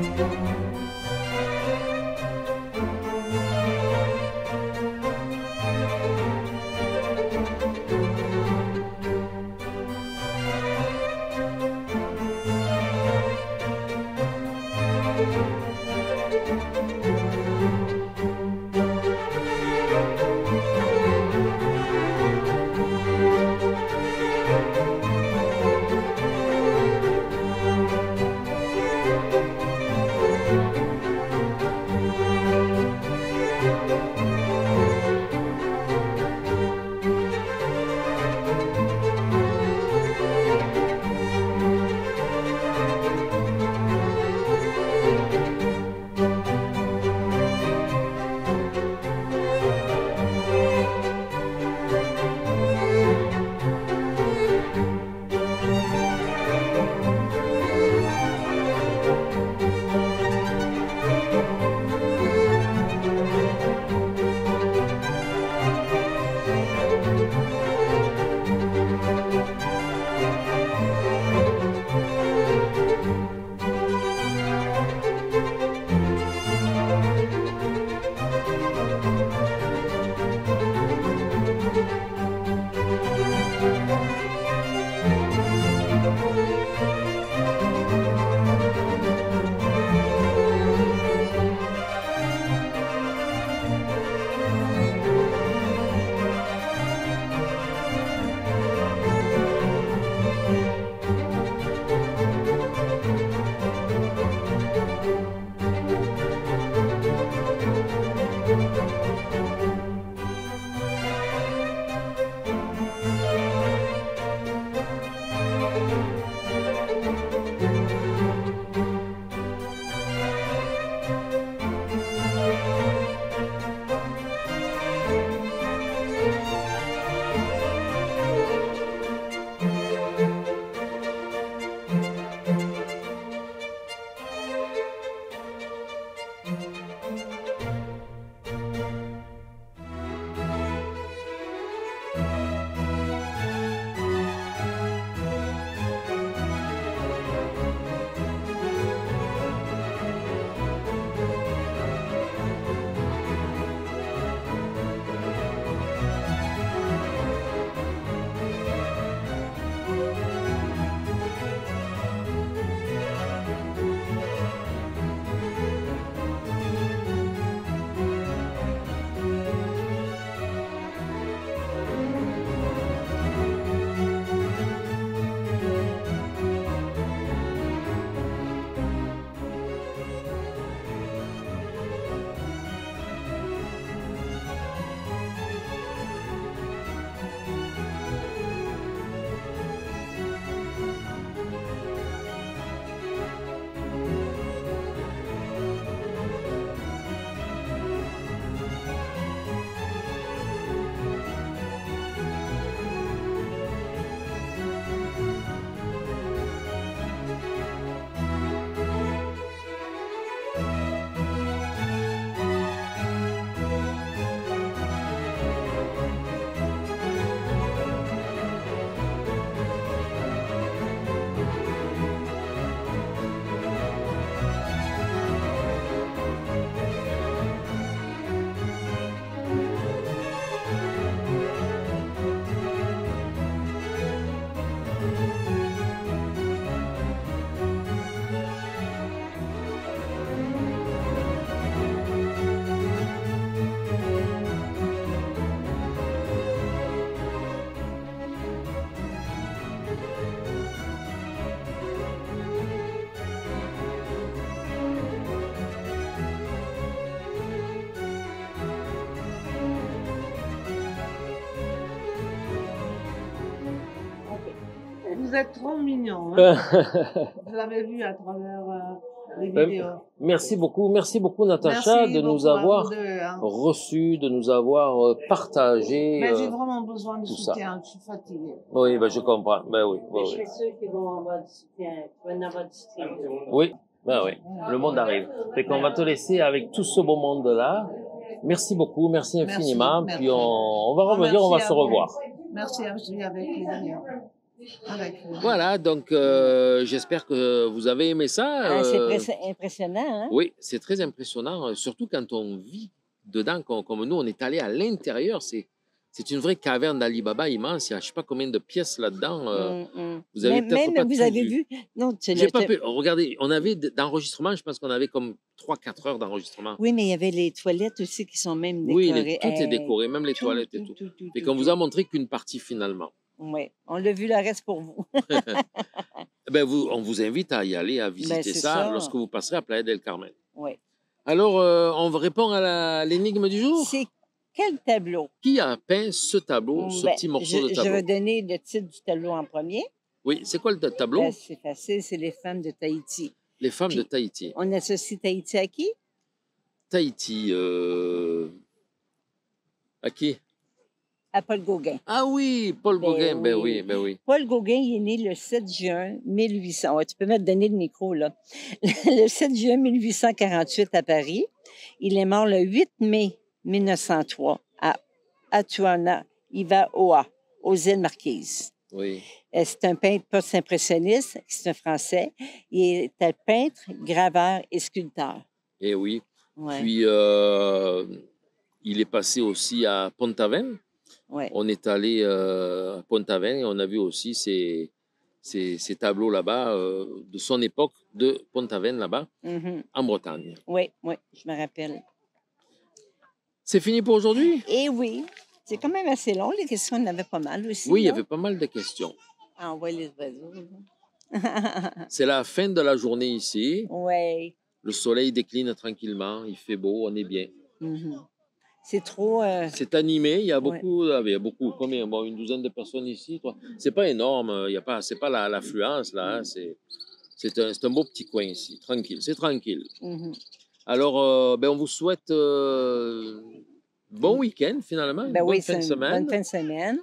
Speaker 2: Thank you.
Speaker 1: êtes trop mignon. Hein. je l'avais vu à travers euh, les ben, vidéos.
Speaker 2: Merci beaucoup, merci beaucoup Natacha hein. de nous avoir reçus, reçu, de nous avoir partagé. Mais j'ai euh, vraiment
Speaker 1: besoin de soutien, je suis fatiguée.
Speaker 2: Oui, ben, je comprends. Ben oui. Ben oui.
Speaker 1: ceux qui vont avoir du soutien, Oui.
Speaker 2: Ben oui, le monde arrive. Fait qu'on va te laisser avec tout ce beau monde-là. Merci beaucoup, merci infiniment. Puis on, va ah, revenir, on va se revoir.
Speaker 1: Merci à vous, avec plaisir.
Speaker 2: Voilà, donc euh, j'espère que vous avez aimé ça. Ah, euh, c'est
Speaker 1: impressionnant. Hein.
Speaker 2: Oui, c'est très impressionnant, euh, surtout quand on vit dedans, comme, nous, on est allé à l'intérieur. C'est une vraie caverne d'Ali Baba immense. Il y a je ne sais pas combien de pièces là-dedans. Mm, mm. Vous avez vous avez vu.
Speaker 1: Non, J'ai pas pu... Oh,
Speaker 2: regardez, on avait d'enregistrement, je pense qu'on avait comme 3-4 heures d'enregistrement. Oui,
Speaker 1: mais il y avait les toilettes aussi qui sont même décorées. Oui, les, tout
Speaker 2: eh, même les toilettes et tout. et qu'on vous a montré qu'une partie finalement.
Speaker 1: Oui, on l'a vu, le reste pour vous.
Speaker 2: ben vous. On vous invite à y aller, à ben, visiter ça, lorsque vous passerez à Playa del Carmen. Oui. Alors, on euh, on répond à l'énigme du jour? C'est quel tableau? Qui a peint ce tableau, ce ben, petit morceau de tableau? Je vais
Speaker 1: donner le titre du tableau en premier.
Speaker 2: Oui, c'est quoi le tableau? Ben, c'est
Speaker 1: facile, c'est Les femmes de Tahiti.
Speaker 2: Les femmes de Tahiti. On associe Tahiti à qui? Tahiti, euh... à qui?
Speaker 1: à Paul Gauguin. Ah oui, Paul ben Gauguin, ben oui, ben oui. Paul Gauguin, est né le 7 juin 1800. tu peux me donner le micro, là. Le 7 juin 1848 à Paris. Il est mort le 8 mai 1903 à Atuana Ivaoa, aux îles Marquises. Oui. Euh, c'est un peintre post-impressionniste, c'est un Français. Il est peintre, graveur et sculpteur.
Speaker 2: Eh oui. Puis, euh, il est passé aussi à Pont-Aven. On est allé euh, à Pont-Aven et on a vu aussi ces, ces, tableaux là-bas euh, de son époque de Pont-Aven là-bas, mhm. en Bretagne.
Speaker 1: Oui, oui, je me rappelle. C'est fini pour aujourd'hui? Eh oui. C'est quand même assez long. Les questions, il y avait pas mal aussi. Oui, il y avait
Speaker 2: pas mal de questions.
Speaker 1: Ah, les oiseaux.
Speaker 2: C'est la fin de la journée ici.
Speaker 1: Oui.
Speaker 2: Le soleil décline tranquillement, il fait beau, on est bien.
Speaker 1: Mhm. C'est trop. Euh,
Speaker 2: c'est animé. Il y a beaucoup, euh, il y a beaucoup, combien bon, une douzaine de personnes ici. C'est pas énorme. Euh, il y a pas, c'est pas l'affluence là. Hein, mm. c'est, un, un, beau petit coin ici, tranquille. C'est tranquille. Mm-hmm. Alors, ben, on vous souhaite bon mm. week-end finalement, ben bonne, fin de
Speaker 1: semaine.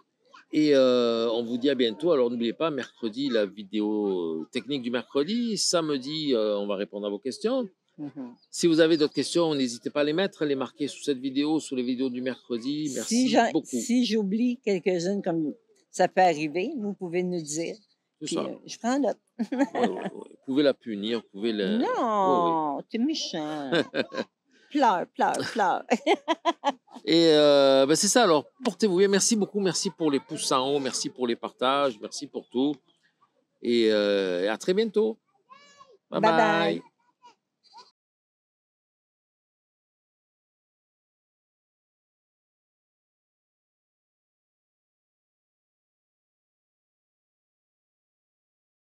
Speaker 2: Et on vous dit à bientôt. Alors n'oubliez pas, mercredi, la vidéo technique du mercredi. Samedi, on va répondre à vos questions. Mm-hmm. Si vous avez d'autres questions, n'hésitez pas à les mettre, les marquer sous cette vidéo, sous les vidéos du mercredi. Merci si beaucoup. Si
Speaker 1: j'oublie quelques-unes, comme ça peut arriver, vous pouvez nous dire. Euh, je prends note. Vous
Speaker 2: pouvez la punir, vous pouvez la...
Speaker 1: méchant. pleure, pleure, pleure.
Speaker 2: Et euh, ben c'est ça, alors portez-vous bien. Merci beaucoup, merci pour les pouces en haut, merci pour les partages, merci pour tout. Et, euh, à très bientôt. bye. bye.